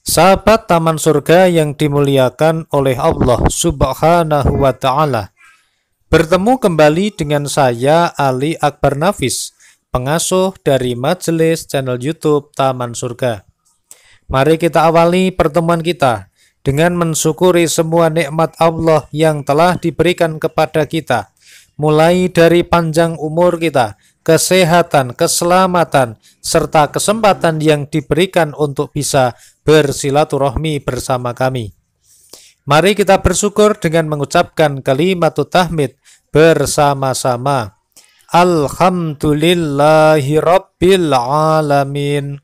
Sahabat taman surga yang dimuliakan oleh Allah Subhanahu wa taala. Bertemu kembali dengan saya Ali Akbar Nafis, pengasuh dari majelis channel YouTube Taman Surga. Mari kita awali pertemuan kita dengan mensyukuri semua nikmat Allah yang telah diberikan kepada kita, mulai dari panjang umur kita kesehatan, keselamatan, serta kesempatan yang diberikan untuk bisa bersilaturahmi bersama kami. Mari kita bersyukur dengan mengucapkan kalimat tahmid bersama-sama. Alhamdulillahi Alamin.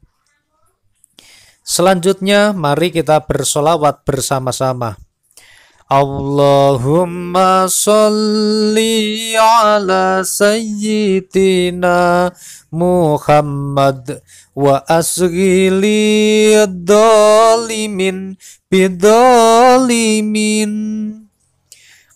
Selanjutnya, mari kita bersolawat bersama-sama. Allahumma salli ala sayyidina Muhammad wa asghili ad-dalimin bidalimin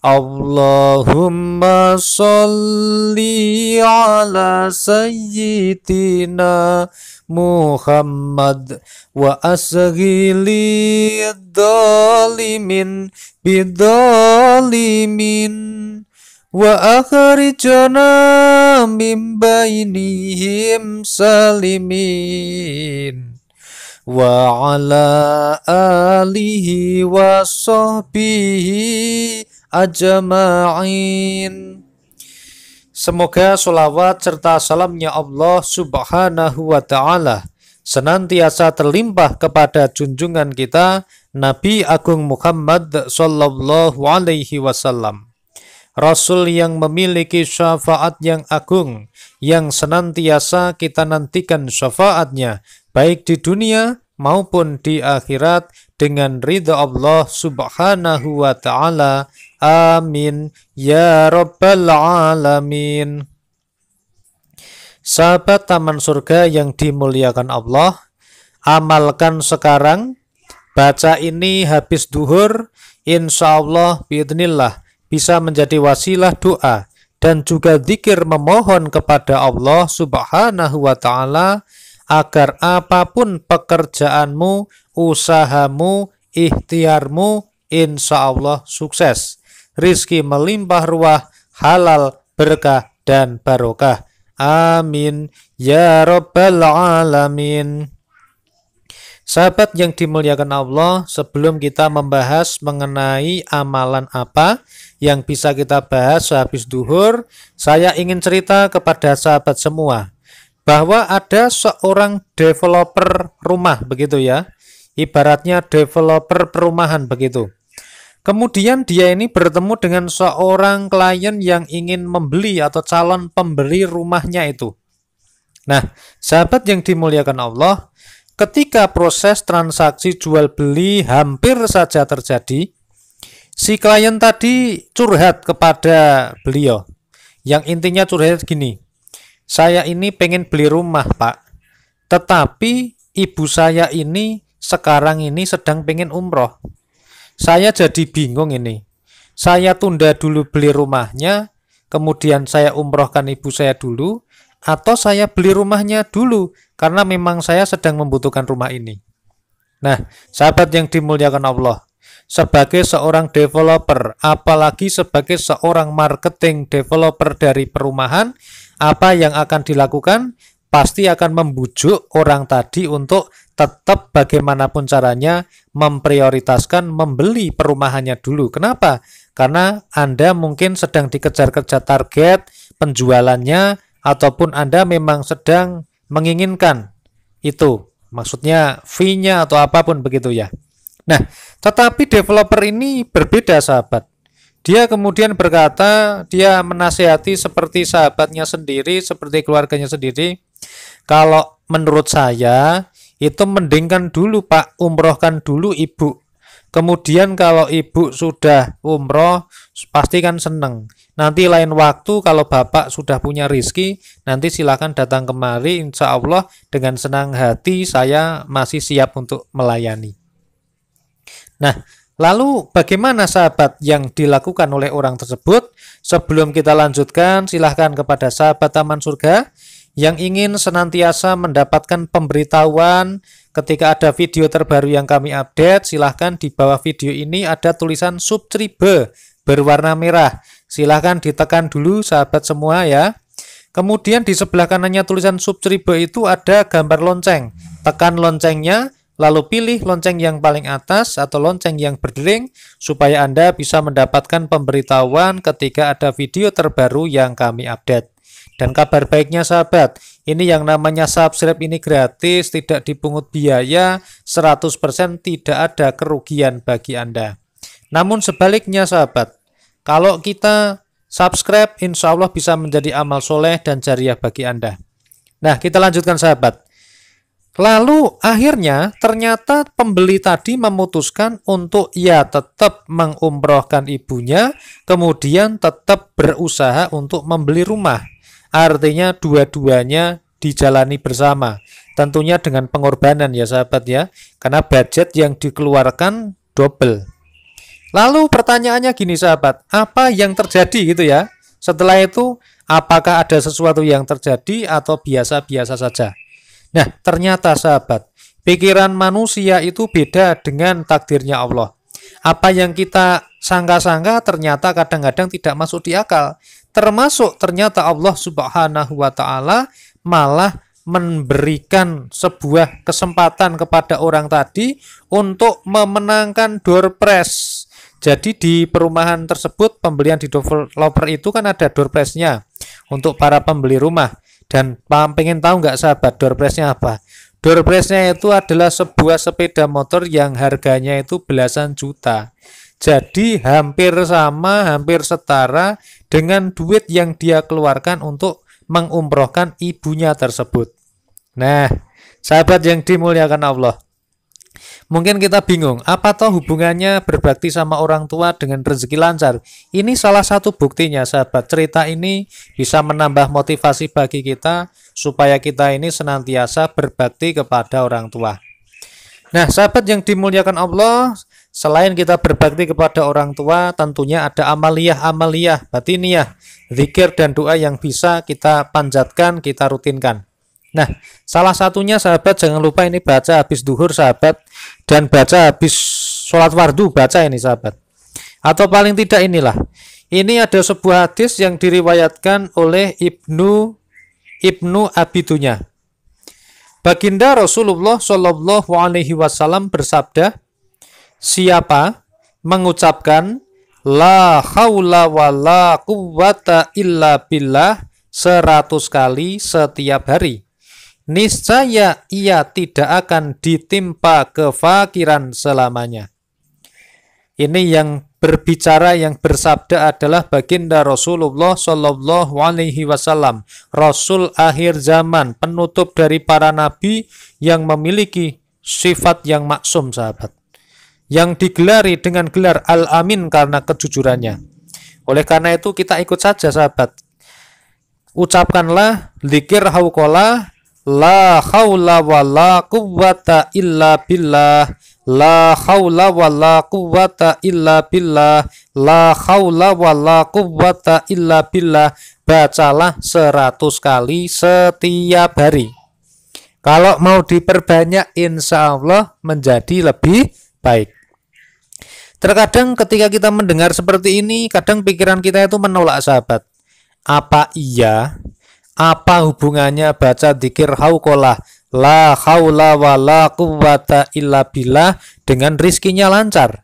Allahumma salli ala sayyidina Muhammad wa asghili dhalimin bidhalimin wa akhrijana min bainihim salimin wa ala alihi wa sahbihi ajma'in. Semoga sulawat serta salamnya Allah subhanahu wa ta'ala senantiasa terlimpah kepada junjungan kita Nabi Agung Muhammad sallallahu alaihi wasallam. Rasul yang memiliki syafaat yang agung yang senantiasa kita nantikan syafaatnya baik di dunia maupun di akhirat dengan ridha Allah subhanahu wa ta'ala Amin ya Rabbal 'alamin. Sahabat taman surga yang dimuliakan Allah, amalkan sekarang. Baca ini habis duhur, insya Allah biidnillah bisa menjadi wasilah doa dan juga zikir memohon kepada Allah Subhanahu wa taala agar apapun pekerjaanmu, usahamu, ikhtiarmu insya Allah sukses rizki melimpah ruah, halal, berkah, dan barokah. Amin. Ya Rabbal Alamin. Sahabat yang dimuliakan Allah, sebelum kita membahas mengenai amalan apa yang bisa kita bahas sehabis duhur, saya ingin cerita kepada sahabat semua bahwa ada seorang developer rumah begitu ya, ibaratnya developer perumahan begitu. Kemudian dia ini bertemu dengan seorang klien yang ingin membeli atau calon pemberi rumahnya itu. Nah, sahabat yang dimuliakan Allah, ketika proses transaksi jual beli hampir saja terjadi, si klien tadi curhat kepada beliau. Yang intinya curhat gini, saya ini pengen beli rumah pak, tetapi ibu saya ini sekarang ini sedang pengen umroh. Saya jadi bingung ini. Saya tunda dulu beli rumahnya, kemudian saya umrohkan ibu saya dulu, atau saya beli rumahnya dulu karena memang saya sedang membutuhkan rumah ini. Nah, sahabat yang dimuliakan Allah, sebagai seorang developer, apalagi sebagai seorang marketing developer dari perumahan, apa yang akan dilakukan? pasti akan membujuk orang tadi untuk tetap bagaimanapun caranya memprioritaskan membeli perumahannya dulu. Kenapa? Karena Anda mungkin sedang dikejar-kejar target penjualannya ataupun Anda memang sedang menginginkan itu. Maksudnya fee-nya atau apapun begitu ya. Nah, tetapi developer ini berbeda sahabat. Dia kemudian berkata, dia menasihati seperti sahabatnya sendiri, seperti keluarganya sendiri, kalau menurut saya itu mendingkan dulu Pak, umrohkan dulu Ibu. Kemudian kalau Ibu sudah umroh pasti kan seneng. Nanti lain waktu kalau Bapak sudah punya rizki, nanti silahkan datang kemari insya Allah dengan senang hati saya masih siap untuk melayani. Nah, Lalu bagaimana sahabat yang dilakukan oleh orang tersebut? Sebelum kita lanjutkan, silahkan kepada sahabat Taman Surga yang ingin senantiasa mendapatkan pemberitahuan ketika ada video terbaru yang kami update, silahkan di bawah video ini ada tulisan subscribe berwarna merah. Silahkan ditekan dulu sahabat semua ya. Kemudian di sebelah kanannya tulisan subscribe itu ada gambar lonceng. Tekan loncengnya, lalu pilih lonceng yang paling atas atau lonceng yang berdering supaya Anda bisa mendapatkan pemberitahuan ketika ada video terbaru yang kami update. Dan kabar baiknya sahabat, ini yang namanya subscribe ini gratis, tidak dipungut biaya, 100% tidak ada kerugian bagi Anda. Namun sebaliknya sahabat, kalau kita subscribe insya Allah bisa menjadi amal soleh dan jariah bagi Anda. Nah kita lanjutkan sahabat. Lalu akhirnya ternyata pembeli tadi memutuskan untuk ya tetap mengumrohkan ibunya, kemudian tetap berusaha untuk membeli rumah. Artinya dua-duanya dijalani bersama. Tentunya dengan pengorbanan ya sahabat ya. Karena budget yang dikeluarkan double. Lalu pertanyaannya gini sahabat, apa yang terjadi gitu ya? Setelah itu apakah ada sesuatu yang terjadi atau biasa-biasa saja? Nah, ternyata sahabat, pikiran manusia itu beda dengan takdirnya Allah. Apa yang kita sangka-sangka ternyata kadang-kadang tidak masuk di akal termasuk ternyata Allah Subhanahu wa taala malah memberikan sebuah kesempatan kepada orang tadi untuk memenangkan door prize. Jadi di perumahan tersebut pembelian di developer itu kan ada door prize-nya untuk para pembeli rumah. Dan paham pengen tahu nggak sahabat door prize-nya apa? Door prize-nya itu adalah sebuah sepeda motor yang harganya itu belasan juta. Jadi hampir sama, hampir setara dengan duit yang dia keluarkan untuk mengumrohkan ibunya tersebut. Nah, sahabat yang dimuliakan Allah, mungkin kita bingung, apa toh hubungannya berbakti sama orang tua dengan rezeki lancar? Ini salah satu buktinya, sahabat. Cerita ini bisa menambah motivasi bagi kita supaya kita ini senantiasa berbakti kepada orang tua. Nah, sahabat yang dimuliakan Allah, Selain kita berbakti kepada orang tua, tentunya ada amaliyah-amaliyah, batiniah, zikir dan doa yang bisa kita panjatkan, kita rutinkan. Nah, salah satunya sahabat jangan lupa ini baca habis duhur sahabat dan baca habis sholat wardu baca ini sahabat. Atau paling tidak inilah. Ini ada sebuah hadis yang diriwayatkan oleh Ibnu Ibnu Abidunya. Baginda Rasulullah Shallallahu Alaihi Wasallam bersabda, siapa mengucapkan la haula wa la quwata illa billah seratus kali setiap hari. Niscaya ia tidak akan ditimpa kefakiran selamanya. Ini yang berbicara yang bersabda adalah baginda Rasulullah Shallallahu Alaihi Wasallam, Rasul akhir zaman, penutup dari para nabi yang memiliki sifat yang maksum sahabat yang digelari dengan gelar Al-Amin karena kejujurannya. Oleh karena itu kita ikut saja sahabat. Ucapkanlah zikir haukola la haula wa la quwata illa billah la haula wa la quwata illa billah la haula wa la quwata illa billah bacalah seratus kali setiap hari. Kalau mau diperbanyak insya Allah menjadi lebih baik. Terkadang ketika kita mendengar seperti ini, kadang pikiran kita itu menolak sahabat. Apa iya? Apa hubungannya baca dikir haukolah la haula wa la quwata illa billah dengan rizkinya lancar?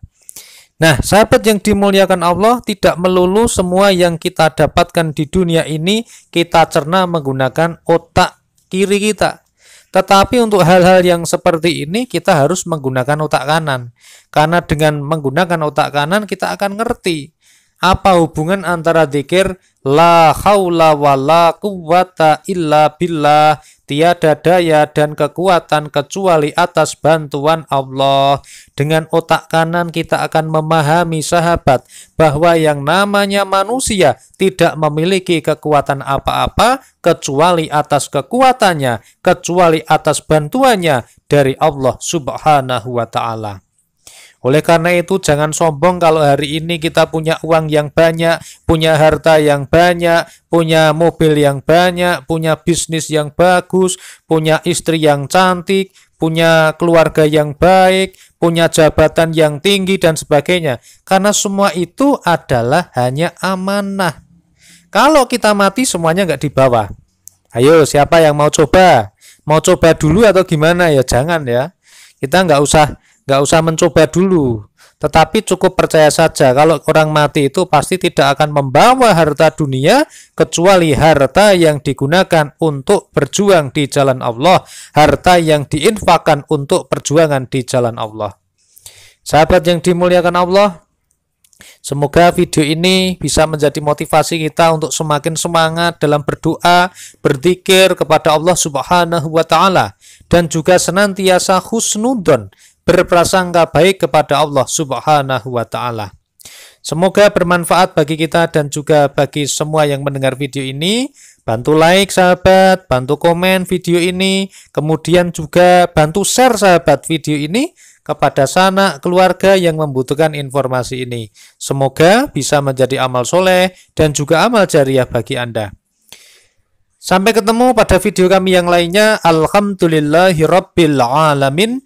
Nah, sahabat yang dimuliakan Allah tidak melulu semua yang kita dapatkan di dunia ini kita cerna menggunakan otak kiri kita. Tetapi untuk hal-hal yang seperti ini kita harus menggunakan otak kanan. Karena dengan menggunakan otak kanan kita akan ngerti apa hubungan antara zikir la haula wala quwata illa billah tiada daya dan kekuatan kecuali atas bantuan Allah. Dengan otak kanan kita akan memahami sahabat bahwa yang namanya manusia tidak memiliki kekuatan apa-apa kecuali atas kekuatannya, kecuali atas bantuannya dari Allah Subhanahu wa taala. Oleh karena itu, jangan sombong kalau hari ini kita punya uang yang banyak, punya harta yang banyak, punya mobil yang banyak, punya bisnis yang bagus, punya istri yang cantik, punya keluarga yang baik, punya jabatan yang tinggi, dan sebagainya. Karena semua itu adalah hanya amanah. Kalau kita mati, semuanya nggak bawah. Ayo, siapa yang mau coba? Mau coba dulu atau gimana ya? Jangan ya. Kita nggak usah Gak usah mencoba dulu, tetapi cukup percaya saja kalau orang mati itu pasti tidak akan membawa harta dunia kecuali harta yang digunakan untuk berjuang di jalan Allah, harta yang diinfakkan untuk perjuangan di jalan Allah. Sahabat yang dimuliakan Allah, Semoga video ini bisa menjadi motivasi kita untuk semakin semangat dalam berdoa, berzikir kepada Allah Subhanahu wa taala dan juga senantiasa husnudon berprasangka baik kepada Allah Subhanahu wa taala. Semoga bermanfaat bagi kita dan juga bagi semua yang mendengar video ini. Bantu like sahabat, bantu komen video ini, kemudian juga bantu share sahabat video ini kepada sanak keluarga yang membutuhkan informasi ini. Semoga bisa menjadi amal soleh dan juga amal jariah bagi Anda. Sampai ketemu pada video kami yang lainnya. Alhamdulillahirrabbilalamin.